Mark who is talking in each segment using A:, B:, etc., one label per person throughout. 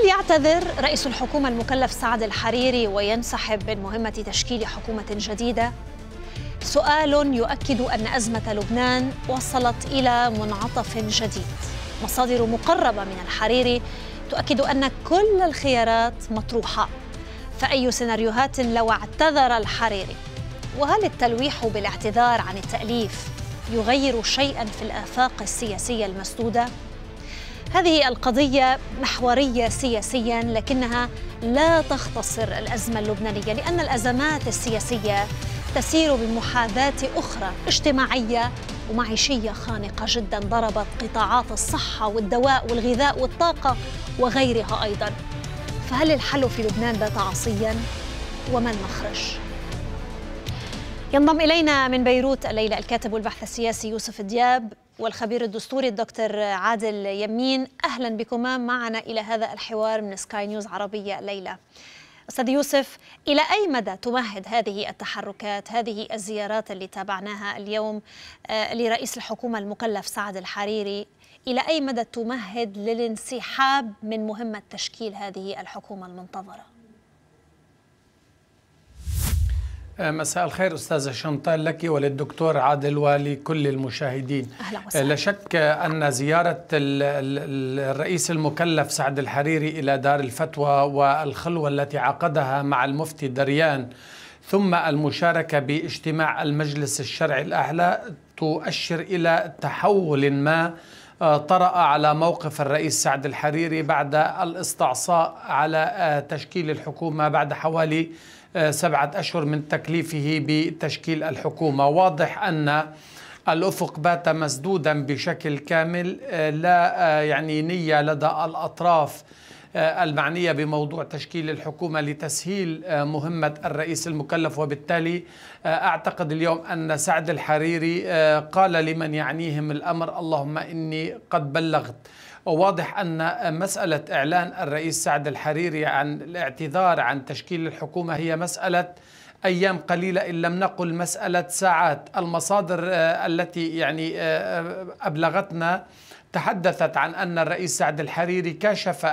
A: هل يعتذر رئيس الحكومة المكلف سعد الحريري وينسحب من مهمة تشكيل حكومة جديدة؟ سؤال يؤكد أن أزمة لبنان وصلت إلى منعطف جديد مصادر مقربة من الحريري تؤكد أن كل الخيارات مطروحة فأي سيناريوهات لو اعتذر الحريري؟ وهل التلويح بالاعتذار عن التأليف يغير شيئا في الآفاق السياسية المسدودة؟ هذه القضية محورية سياسيا لكنها لا تختصر الأزمة اللبنانية لأن الأزمات السياسية تسير بمحاذاة أخرى اجتماعية ومعيشية خانقة جدا ضربت قطاعات الصحة والدواء والغذاء والطاقة وغيرها أيضا فهل الحل في لبنان بات عصيا؟ وما المخرج؟ ينضم إلينا من بيروت الليلة الكاتب والبحث السياسي يوسف دياب والخبير الدستوري الدكتور عادل يمين أهلا بكما معنا إلى هذا الحوار من سكاي نيوز عربية ليلى أستاذ يوسف إلى أي مدى تمهد هذه التحركات هذه الزيارات اللي تابعناها اليوم آه، لرئيس الحكومة المكلف سعد الحريري إلى أي مدى تمهد للانسحاب من مهمة تشكيل هذه الحكومة المنتظرة؟
B: آه، مساء الخير أستاذة شنطال لك وللدكتور عادل ولكل المشاهدين أهلا آه، وسهلا. لا شك أن زيارة الرئيس المكلف سعد الحريري إلى دار الفتوى والخلوة التي عقدها مع المفتي دريان ثم المشاركة باجتماع المجلس الشرعي الأعلى تؤشر إلى تحول ما آه، طرأ على موقف الرئيس سعد الحريري بعد الاستعصاء على تشكيل الحكومة بعد حوالي سبعة أشهر من تكليفه بتشكيل الحكومة واضح أن الأفق بات مسدودا بشكل كامل لا يعني نية لدى الأطراف آه، المعنية بموضوع تشكيل الحكومة لتسهيل آه، مهمة الرئيس المكلف وبالتالي آه، أعتقد اليوم أن سعد الحريري قال لمن يعنيهم الأمر اللهم إني قد بلغت واضح أن مسألة إعلان الرئيس سعد الحريري عن الاعتذار عن تشكيل الحكومة هي مسألة أيام قليلة إن لم نقل مسألة ساعات المصادر آه، التي يعني آه، أبلغتنا تحدثت عن أن الرئيس سعد الحريري كاشف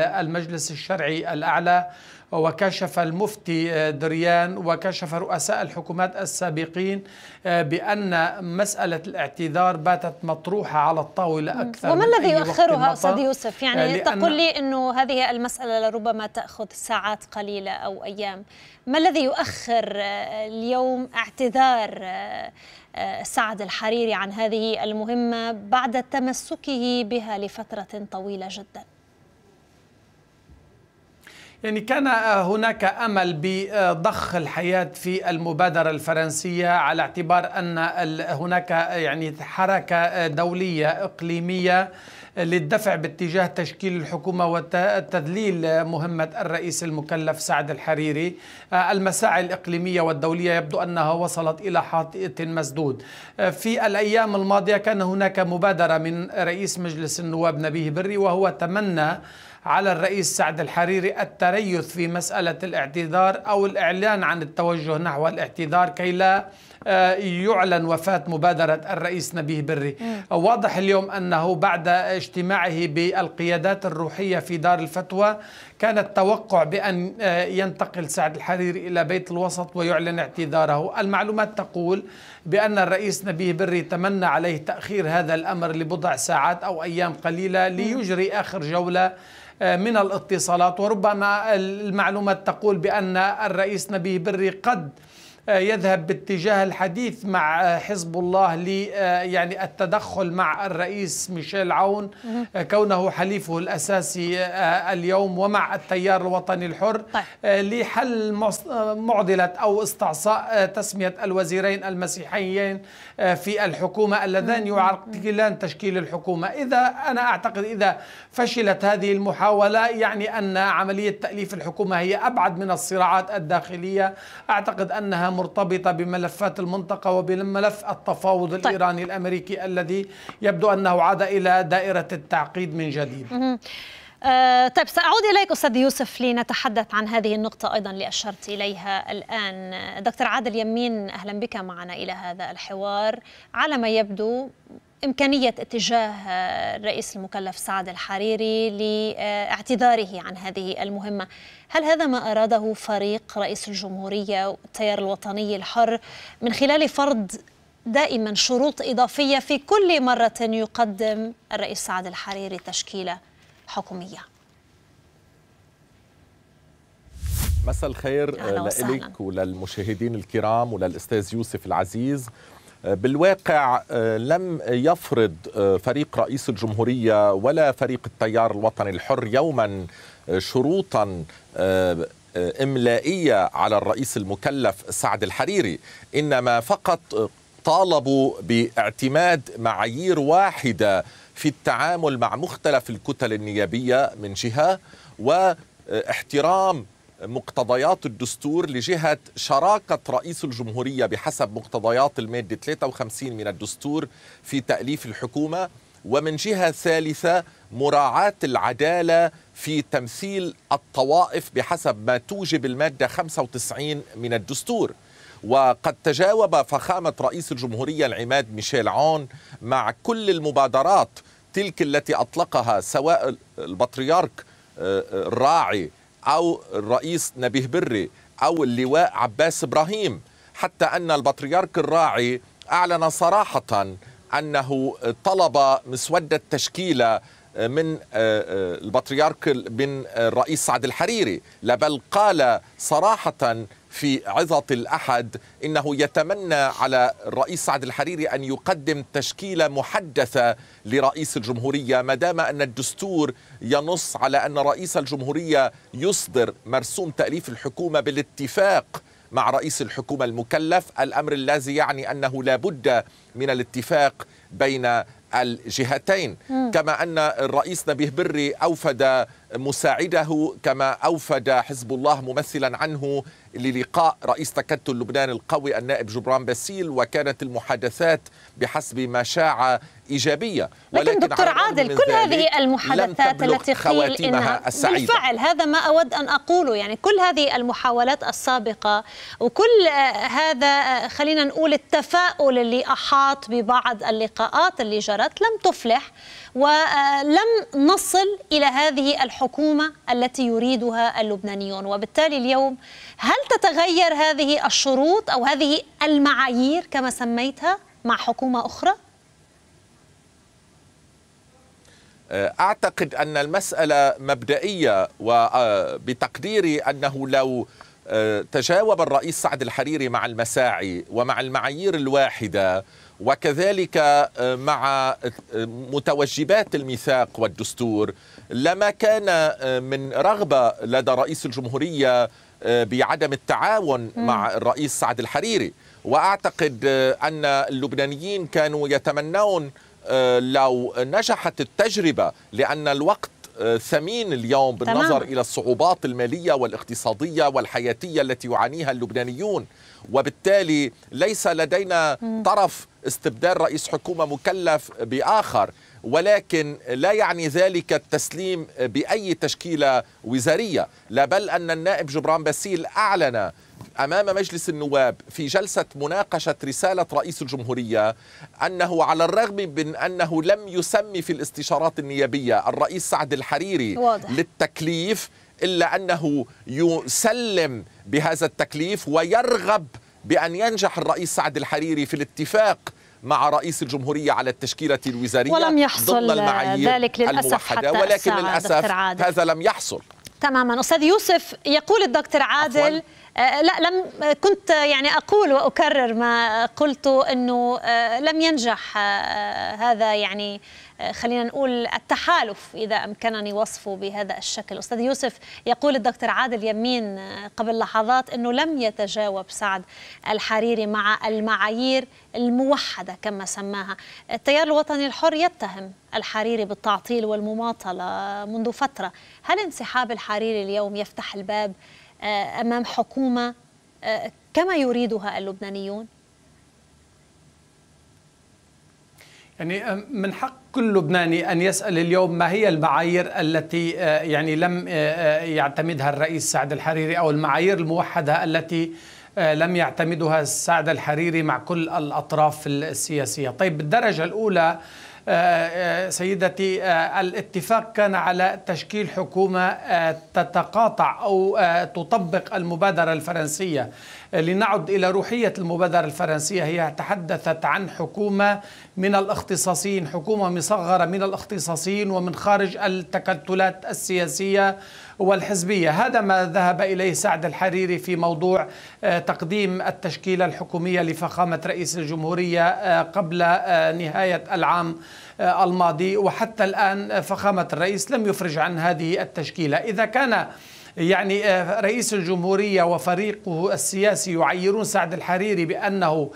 B: المجلس الشرعي الأعلى وكشف المفتي آه، دريان وكشف رؤساء الحكومات السابقين آه، بأن مسألة الاعتذار باتت مطروحة على الطاولة أكثر وما الذي يؤخرها أستاذ يوسف يعني آه، تقول لي
A: أنه هذه المسألة لربما تأخذ ساعات قليلة أو أيام ما الذي يؤخر اليوم اعتذار سعد الحريري عن هذه المهمة بعد تمسكه بها لفترة طويلة جداً
B: يعني كان آه، هناك امل بضخ الحياه في المبادره الفرنسيه على اعتبار ان هناك آه، يعني حركه آه، دوليه اقليميه للدفع باتجاه تشكيل الحكومه وتذليل مهمه الرئيس المكلف سعد الحريري المساعي الاقليميه والدوليه يبدو انها وصلت الى حاطئه مسدود في الايام الماضيه كان هناك مبادره من رئيس مجلس النواب نبيه بري وهو تمنى على الرئيس سعد الحريري التريث في مسألة الاعتذار أو الإعلان عن التوجه نحو الاعتذار كي لا آه، يعلن وفاة مبادرة الرئيس نبيه بري واضح اليوم أنه بعد اجتماعه بالقيادات الروحية في دار الفتوى كان التوقع بأن آه، ينتقل سعد الحريري إلى بيت الوسط ويعلن اعتذاره المعلومات تقول بأن الرئيس نبيه بري تمنى عليه تأخير هذا الأمر لبضع ساعات أو أيام قليلة ليجري آخر جولة آه، من الاتصالات وربما المعلومات تقول بأن الرئيس نبيه بري قد يذهب باتجاه الحديث مع آه، حزب الله ل آه، يعني التدخل مع الرئيس ميشيل عون آه، كونه حليفه الأساسي اليوم ومع التيار الوطني الحر طيب. لحل معضلة أو استعصاء تسمية الوزيرين المسيحيين في الحكومة اللذان يعرقلان تشكيل الحكومة إذا أنا أعتقد إذا فشلت هذه المحاولة يعني أن عملية تأليف الحكومة هي أبعد من الصراعات الداخلية أعتقد أنها مرتبطة بملفات المنطقة وبملف التفاوض طيب. الإيراني الأمريكي الذي يبدو أنه عاد إلى دائرة التعقيد من جديد
A: آه طيب سأعود إليك أستاذ يوسف لنتحدث عن هذه النقطة أيضا اللي أشرت إليها الآن دكتور عادل يمين أهلا بك معنا إلى هذا الحوار على ما يبدو إمكانية اتجاه آه، الرئيس المكلف سعد الحريري لاعتذاره عن هذه المهمة هل هذا ما أراده فريق رئيس الجمهورية والتيار الوطني الحر من خلال فرض دائما شروط إضافية في كل مرة يقدم الرئيس سعد الحريري تشكيلة حكومية
C: مساء الخير لك آه، وللمشاهدين الكرام وللأستاذ يوسف العزيز بالواقع آه، لم يفرض آه، فريق رئيس الجمهورية ولا فريق التيار الوطني الحر يوما آه، شروطا إملائية على الرئيس المكلف سعد الحريري إنما فقط طالبوا باعتماد معايير واحدة في التعامل مع مختلف الكتل النيابية من جهة واحترام مقتضيات الدستور لجهة شراكة رئيس الجمهورية بحسب مقتضيات المادة 53 من الدستور في تأليف الحكومة ومن جهة ثالثة مراعاة العدالة في تمثيل الطوائف بحسب ما توجب المادة 95 من الدستور وقد تجاوب فخامة رئيس الجمهورية العماد ميشيل عون مع كل المبادرات تلك التي أطلقها سواء البطريرك آه، آه، الراعي أو الرئيس نبيه بري أو اللواء عباس إبراهيم حتى أن البطريرك الراعي أعلن صراحة أنه طلب مسودة تشكيلة آه، من آه، آه، البطريرك من الرئيس سعد الحريري لا بل قال صراحة في عظة الأحد إنه يتمنى على الرئيس سعد الحريري أن يقدم تشكيلة محدثة لرئيس الجمهورية ما دام أن الدستور ينص على أن رئيس الجمهورية يصدر مرسوم تأليف الحكومة بالاتفاق مع رئيس الحكومة المكلف الأمر الذي يعني أنه لا بد من الاتفاق بين الجهتين م. كما أن الرئيس نبيه بري أوفد مساعده كما أوفد حزب الله ممثلا عنه للقاء رئيس تكتل لبنان القوي النائب جبران باسيل وكانت المحادثات بحسب ما شاع إيجابية ولكن, لكن دكتور عادل كل هذه المحادثات التي قيل إنها السعيدة. بالفعل
A: هذا ما أود أن أقوله يعني كل هذه المحاولات السابقة وكل هذا خلينا نقول التفاؤل اللي أحاط ببعض اللقاءات اللي جرت الاختبارات لم تفلح ولم آه، نصل إلى هذه الحكومة التي يريدها اللبنانيون وبالتالي اليوم هل تتغير هذه الشروط أو هذه المعايير كما سميتها مع حكومة أخرى؟
C: آه، أعتقد أن المسألة مبدئية وبتقديري آه، أنه لو تجاوب الرئيس سعد الحريري مع المساعي ومع المعايير الواحدة وكذلك آه، مع آه، متوجبات الميثاق والدستور لما كان آه، من رغبه لدى رئيس الجمهوريه بعدم التعاون م. مع الرئيس سعد الحريري واعتقد ان اللبنانيين كانوا يتمنون لو نجحت التجربه لان الوقت ثمين اليوم بالنظر تمام. الى الصعوبات الماليه والاقتصاديه والحياتيه التي يعانيها اللبنانيون وبالتالي ليس لدينا طرف استبدال رئيس حكومه مكلف باخر ولكن لا يعني ذلك التسليم باي تشكيله وزاريه لا بل ان النائب جبران باسيل اعلن امام مجلس النواب في جلسه مناقشه رساله رئيس الجمهوريه انه على الرغم من انه لم يسمي في الاستشارات النيابيه الرئيس سعد الحريري واضح. للتكليف الا انه يسلم بهذا التكليف ويرغب بأن ينجح الرئيس سعد الحريري في الاتفاق مع رئيس الجمهورية على التشكيلة الوزارية ولم يحصل ضمن المعايير ذلك للأسف الموحدة حتى ولكن للأسف هذا لم
A: يحصل تماما أستاذ يوسف يقول الدكتور عادل أفضل. آه، لا لم كنت يعني أقول وأكرر ما قلته أنه آه، لم ينجح آه، هذا يعني خلينا نقول التحالف إذا أمكنني وصفه بهذا الشكل أستاذ يوسف يقول الدكتور عادل يمين قبل لحظات أنه لم يتجاوب سعد الحريري مع المعايير الموحدة كما سماها التيار الوطني الحر يتهم الحريري بالتعطيل والمماطلة منذ فترة هل انسحاب الحريري اليوم يفتح الباب آه، امام حكومه آه، كما يريدها اللبنانيون؟
B: يعني آه، من حق كل لبناني ان يسال اليوم ما هي المعايير التي يعني لم يعتمدها الرئيس سعد الحريري او المعايير الموحده التي لم يعتمدها سعد الحريري مع كل الاطراف السياسيه، طيب بالدرجه الاولى آه، آه، سيدتي آه، الاتفاق كان على تشكيل حكومة تتقاطع أو تطبق المبادرة الفرنسية لنعد إلى روحية المبادرة الفرنسية هي تحدثت عن حكومة من الاختصاصيين حكومة مصغرة من الاختصاصيين ومن خارج التكتلات السياسية والحزبية هذا ما ذهب إليه سعد الحريري في موضوع آه، تقديم التشكيلة الحكومية لفخامة رئيس الجمهورية آه، قبل آه، نهاية العام الماضي وحتى الآن فخامة الرئيس لم يفرج عن هذه التشكيلة إذا كان يعني آه، رئيس الجمهورية وفريقه السياسي يعيرون سعد الحريري بأنه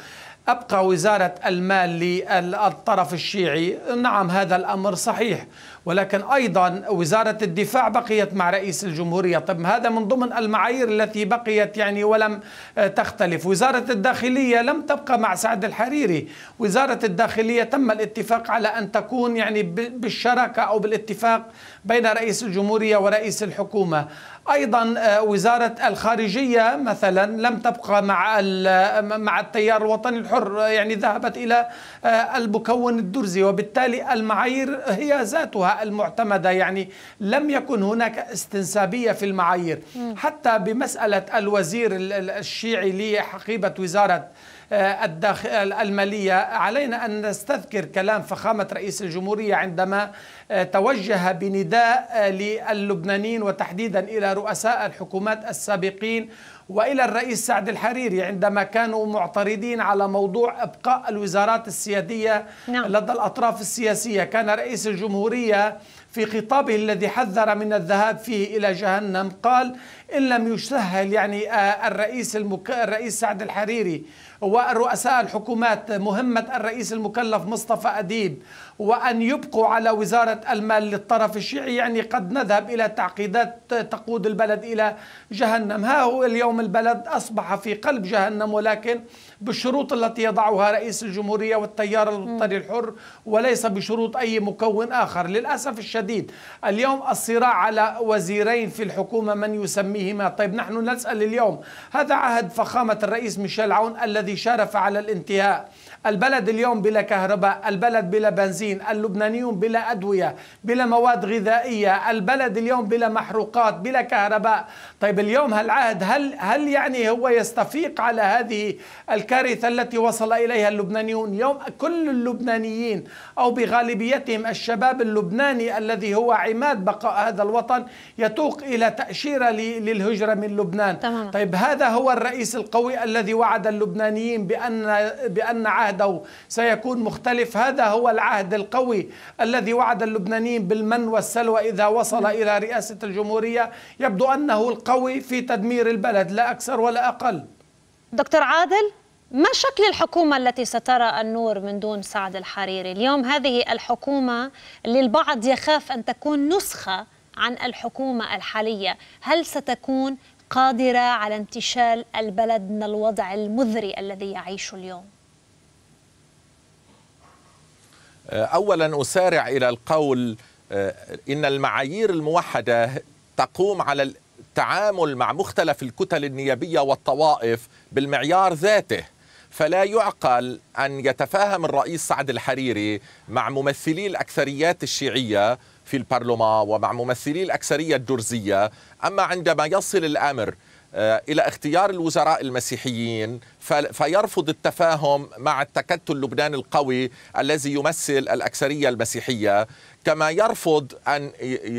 B: أبقى وزارة المال للطرف الشيعي نعم هذا الأمر صحيح ولكن أيضا وزارة الدفاع بقيت مع رئيس الجمهورية طب هذا من ضمن المعايير التي بقيت يعني ولم آه، تختلف وزارة الداخلية لم تبقى مع سعد الحريري وزارة الداخلية تم الاتفاق على أن تكون يعني بالشراكة أو بالاتفاق بين رئيس الجمهورية ورئيس الحكومة أيضا آه، وزارة الخارجية مثلا لم تبقى مع آه، مع التيار الوطني الحر آه، يعني ذهبت إلى المكون الدرزي وبالتالي المعايير هي ذاتها المعتمدة يعني لم يكن هناك استنسابية في المعايير حتى بمسألة الوزير الشيعي لحقيبة وزارة آه، المالية علينا أن نستذكر كلام فخامة رئيس الجمهورية عندما آه، توجه بنداء آه، للبنانيين وتحديدا إلى رؤساء الحكومات السابقين والى الرئيس سعد الحريري عندما كانوا معترضين على موضوع ابقاء الوزارات السياديه نعم. لدى الاطراف السياسيه كان رئيس الجمهوريه في خطابه الذي حذر من الذهاب فيه إلى جهنم قال إن لم يسهل يعني آه، الرئيس المك... الرئيس سعد الحريري ورؤساء الحكومات مهمة الرئيس المكلف مصطفى أديب وأن يبقوا على وزارة المال للطرف الشيعي يعني قد نذهب إلى تعقيدات تقود البلد إلى جهنم ها هو اليوم البلد أصبح في قلب جهنم ولكن بالشروط التي يضعها رئيس الجمهورية والتيار الوطني الحر وليس بشروط أي مكون آخر للأسف الشديد اليوم الصراع على وزيرين في الحكومة من يسميهما طيب نحن نسأل اليوم هذا عهد فخامة الرئيس ميشيل عون الذي شارف على الانتهاء البلد اليوم بلا كهرباء البلد بلا بنزين اللبنانيون بلا أدوية بلا مواد غذائية البلد اليوم بلا محروقات بلا كهرباء طيب اليوم هالعهد هل, هل يعني هو يستفيق على هذه الكارثة التي وصل إليها اللبنانيون يوم كل اللبنانيين أو بغالبيتهم الشباب اللبناني الذي هو عماد بقاء هذا الوطن يتوق إلى تأشيرة للهجرة من لبنان تمام. طيب هذا هو الرئيس القوي الذي وعد اللبنانيين بأن, بأن عهد عهده سيكون مختلف هذا هو العهد القوي الذي وعد اللبنانيين بالمن والسلوى إذا وصل إلى رئاسة الجمهورية يبدو أنه القوي في تدمير البلد لا أكثر ولا أقل
A: دكتور عادل ما شكل الحكومة التي سترى النور من دون سعد الحريري؟ اليوم هذه الحكومة للبعض يخاف أن تكون نسخة عن الحكومة الحالية هل ستكون قادرة على انتشال البلد من الوضع المذري الذي يعيشه اليوم؟
C: آه، اولا اسارع الى القول آه، ان المعايير الموحده تقوم على التعامل مع مختلف الكتل النيابيه والطوائف بالمعيار ذاته فلا يعقل ان يتفاهم الرئيس سعد الحريري مع ممثلي الاكثريات الشيعيه في البرلمان ومع ممثلي الاكثريه الدرزيه اما عندما يصل الامر آه، إلى اختيار الوزراء المسيحيين فيرفض التفاهم مع التكتل اللبناني القوي الذي يمثل الأكثرية المسيحية كما يرفض أن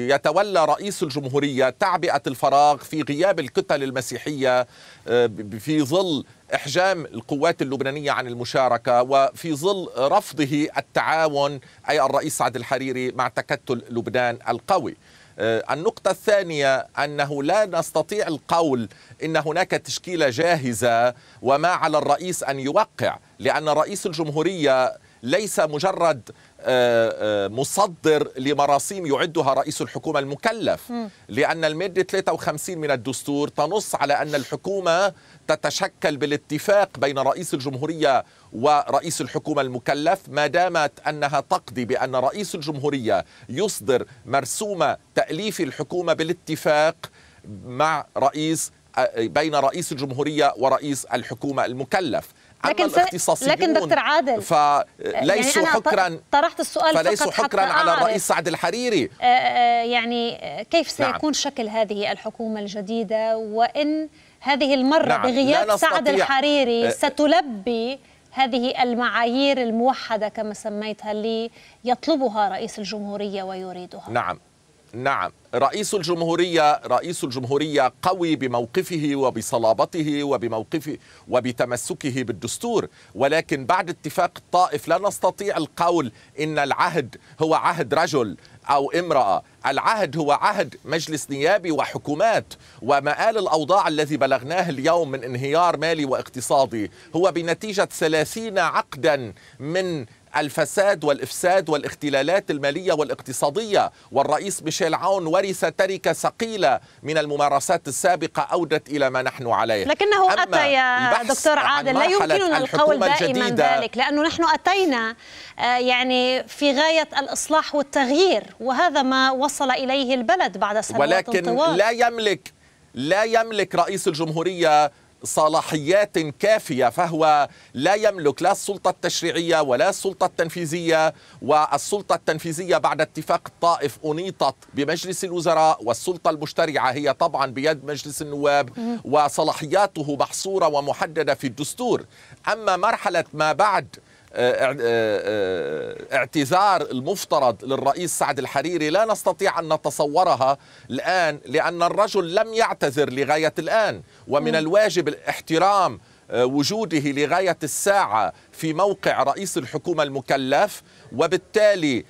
C: يتولى رئيس الجمهورية تعبئة الفراغ في غياب الكتل المسيحية آه، في ظل إحجام القوات اللبنانية عن المشاركة وفي ظل رفضه التعاون أي الرئيس سعد الحريري مع تكتل لبنان القوي آه، النقطة الثانية أنه لا نستطيع القول إن هناك تشكيلة جاهزة وما على الرئيس أن يوقع لأن رئيس الجمهورية ليس مجرد مصدر لمراسيم يعدها رئيس الحكومة المكلف لأن المادة 53 من الدستور تنص على أن الحكومة تتشكل بالاتفاق بين رئيس الجمهورية ورئيس الحكومة المكلف ما دامت أنها تقضي بأن رئيس الجمهورية يصدر مرسوم تأليف الحكومة بالاتفاق مع رئيس بين رئيس الجمهورية ورئيس الحكومة المكلف لكن الاختصاصيون لكن دكتور عادل فليسوا يعني حكرا
A: طرحت السؤال فليسوا حكرا على الرئيس
C: سعد الحريري
A: آه، آه، آه، يعني كيف نعم. سيكون نعم. شكل هذه الحكومه الجديده وان هذه المره نعم. بغياب سعد الحريري ستلبي هذه المعايير الموحده كما سميتها اللي يطلبها رئيس الجمهوريه ويريدها
C: نعم نعم رئيس الجمهورية رئيس الجمهورية قوي بموقفه وبصلابته وبموقفه وبتمسكه بالدستور ولكن بعد اتفاق الطائف لا نستطيع القول إن العهد هو عهد رجل أو امرأة العهد هو عهد مجلس نيابي وحكومات ومآل الأوضاع الذي بلغناه اليوم من انهيار مالي واقتصادي هو بنتيجة ثلاثين عقدا من الفساد والإفساد والاختلالات المالية والاقتصادية والرئيس ميشيل عون ورث تركة ثقيلة من الممارسات السابقة أودت إلى ما نحن عليه لكنه أتى يا دكتور عادل لا يمكننا القول دائما ذلك
A: لأنه نحن أتينا آه، يعني في غاية الإصلاح والتغيير وهذا ما وصل إليه البلد بعد سنوات ولكن طوال. لا
C: يملك لا يملك رئيس الجمهورية صلاحيات كافية فهو لا يملك لا السلطة التشريعية ولا السلطة التنفيذية والسلطة التنفيذية بعد اتفاق الطائف أنيطت بمجلس الوزراء والسلطة المشترعة هي طبعا بيد مجلس النواب وصلاحياته محصورة ومحددة في الدستور أما مرحلة ما بعد آه، آه، اعتذار المفترض للرئيس سعد الحريري لا نستطيع أن نتصورها الآن لأن الرجل لم يعتذر لغاية الآن ومن الواجب الاحترام آه، وجوده لغاية الساعة في موقع رئيس الحكومة المكلف وبالتالي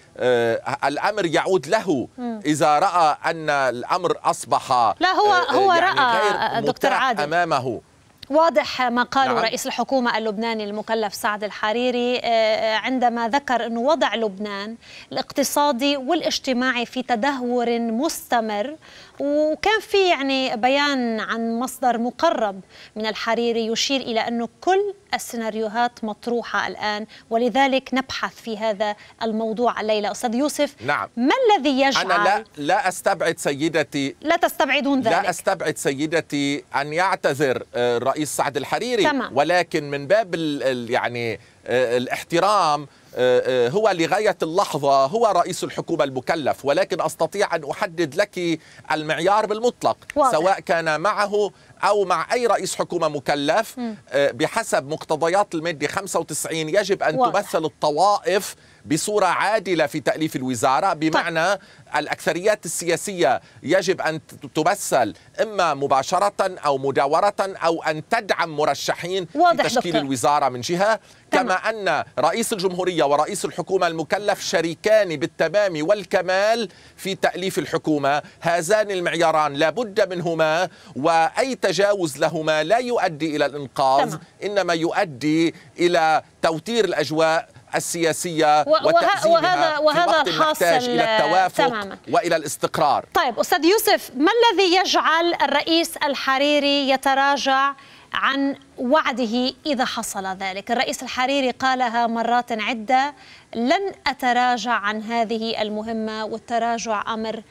C: الأمر يعود له إذا رأى أن الأمر أصبح لا
A: هو, هو يعني رأى دكتور
C: عادل أمامه
A: واضح ما قاله نعم. رئيس الحكومة اللبناني المكلف سعد الحريري آه، آه، عندما ذكر أن وضع لبنان الاقتصادي والاجتماعي في تدهور مستمر وكان في يعني بيان عن مصدر مقرب من الحريري يشير إلى أنه كل السيناريوهات مطروحة الآن ولذلك نبحث في هذا الموضوع الليلة أستاذ يوسف نعم. ما الذي يجعل أنا
C: لا, لا أستبعد سيدتي
A: لا تستبعدون ذلك لا
C: أستبعد سيدتي أن يعتذر الرئيس آه، سعد الحريري تمام. ولكن من باب الـ يعني آه، الاحترام آه، آه، هو لغاية اللحظة هو رئيس الحكومة المكلف ولكن أستطيع أن أحدد لك المعيار بالمطلق واضح. سواء كان معه أو مع أي رئيس حكومة مكلف آه، بحسب مقتضيات المادة 95 يجب أن واضح. تمثل الطوائف بصورة عادلة في تأليف الوزارة طيب. بمعنى طيب. الأكثريات السياسية يجب أن تمثل إما مباشرة أو مداورة أو أن تدعم مرشحين في تشكيل دكتور. الوزارة من جهة كما أن رئيس الجمهورية ورئيس الحكومة المكلف شريكان بالتمام والكمال في تأليف الحكومة هذان المعياران لا بد منهما وأي تجاوز لهما لا يؤدي إلى الإنقاذ إنما يؤدي إلى توتير الأجواء السياسية وتأزيمها وهذا, وهذا في وقت نحتاج إلى التوافق تماما. وإلى الاستقرار
A: طيب أستاذ يوسف ما الذي يجعل الرئيس الحريري يتراجع عن وعده إذا حصل ذلك الرئيس الحريري قالها مرات عدة لن أتراجع عن هذه المهمة والتراجع أمر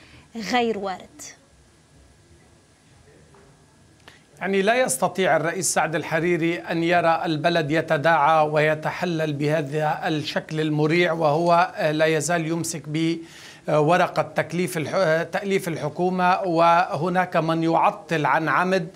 A: غير وارد
B: يعني لا يستطيع الرئيس سعد الحريري أن يرى البلد يتداعى ويتحلل بهذا الشكل المريع وهو لا يزال يمسك ب ورقة تكليف تأليف الحكومة وهناك من يعطل عن عمد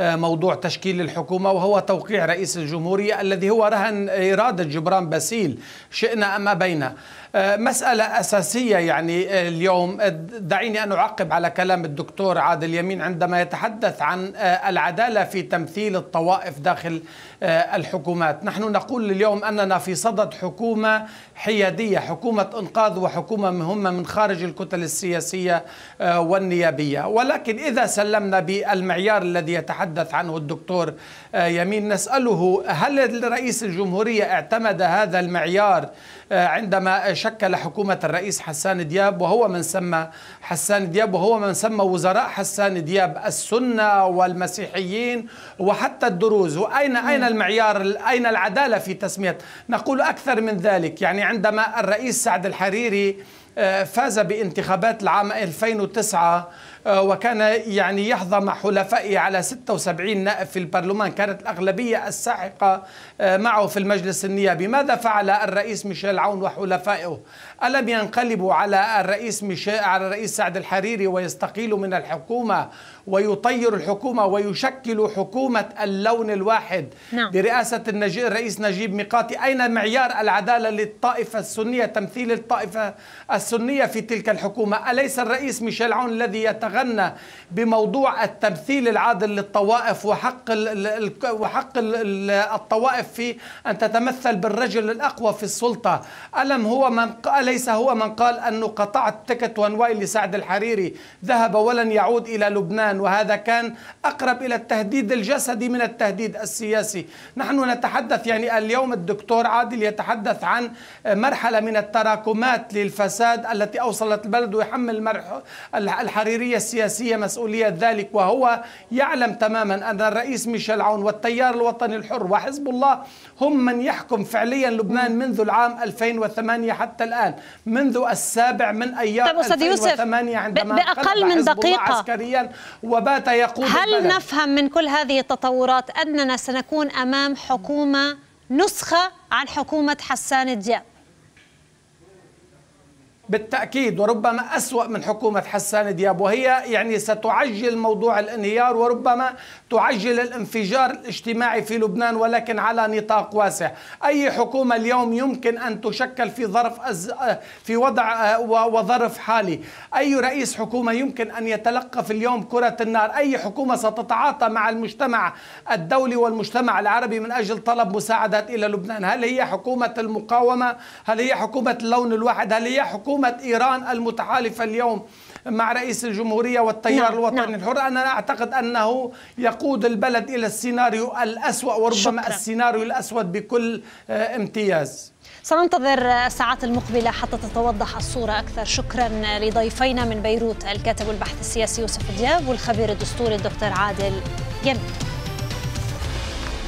B: موضوع تشكيل الحكومة وهو توقيع رئيس الجمهورية الذي هو رهن إرادة جبران باسيل شئنا أم أبينا آه، مسألة أساسية يعني آه، اليوم آه، دعيني أن أعقب على كلام الدكتور عادل يمين عندما يتحدث عن العدالة في تمثيل الطوائف داخل الحكومات نحن نقول اليوم أننا في صدد حكومة حيادية حكومة إنقاذ وحكومة مهمة من خارج الكتل السياسية والنيابية ولكن إذا سلمنا بالمعيار الذي يتحدث عنه الدكتور يمين نسأله هل رئيس الجمهورية اعتمد هذا المعيار عندما شكل حكومة الرئيس حسان دياب وهو من سمى حسان دياب وهو من سمى وزراء حسان دياب السنة والمسيحيين وحتى الدروز وأين أين المعيار أين العدالة في تسمية نقول أكثر من ذلك يعني عندما الرئيس سعد الحريري آه، فاز بانتخابات العام 2009 آه، وكان يعني يحظى مع حلفائه على 76 نائب في البرلمان كانت الأغلبية الساحقة آه، معه في المجلس النيابي ماذا فعل الرئيس ميشيل عون وحلفائه ألم ينقلبوا على الرئيس ميشيل على الرئيس سعد الحريري ويستقيلوا من الحكومة ويطير الحكومة ويشكل حكومة اللون الواحد نعم. برئاسة النجي... الرئيس نجيب ميقاتي أين معيار العدالة للطائفة السنية تمثيل الطائفة السنية في تلك الحكومة أليس الرئيس ميشيل عون الذي يتغ... تتغنى بموضوع التمثيل العادل للطوائف وحق وحق الطوائف في ان تتمثل بالرجل الاقوى في السلطه الم هو من اليس هو من قال انه قطعت تكت وائل لسعد الحريري ذهب ولن يعود الى لبنان وهذا كان اقرب الى التهديد الجسدي من التهديد السياسي نحن نتحدث يعني اليوم الدكتور عادل يتحدث عن مرحله من التراكمات للفساد التي اوصلت البلد ويحمل الحريريه السياسية مسؤولية ذلك وهو يعلم تماما أن الرئيس ميشيل عون والتيار الوطني الحر وحزب الله هم من يحكم فعليا لبنان منذ العام 2008 حتى الآن منذ السابع من أيام طيب 2008 عندما بأقل من دقيقة
A: عسكريا وبات يقود هل البلد. نفهم من كل هذه التطورات أننا سنكون أمام حكومة نسخة عن حكومة حسان الدياب
B: بالتأكيد وربما أسوأ من حكومة حسان دياب وهي يعني ستعجل موضوع الانهيار وربما تعجل الانفجار الاجتماعي في لبنان ولكن على نطاق واسع أي حكومة اليوم يمكن أن تشكل في ظرف أز... في وضع وظرف حالي أي رئيس حكومة يمكن أن يتلقف اليوم كرة النار أي حكومة ستتعاطى مع المجتمع الدولي والمجتمع العربي من أجل طلب مساعدات إلى لبنان هل هي حكومة المقاومة هل هي حكومة اللون الواحد هل هي حكومة حكومة إيران المتحالفة اليوم مع رئيس الجمهورية والتيار نعم. الوطني نعم. الحر أنا أعتقد أنه يقود البلد إلى السيناريو الأسوأ وربما شكرا. السيناريو الأسود بكل آه، امتياز
A: سننتظر الساعات المقبلة حتى تتوضح الصورة أكثر شكرا لضيفينا من بيروت الكاتب والبحث السياسي يوسف دياب والخبير الدستوري الدكتور عادل يمين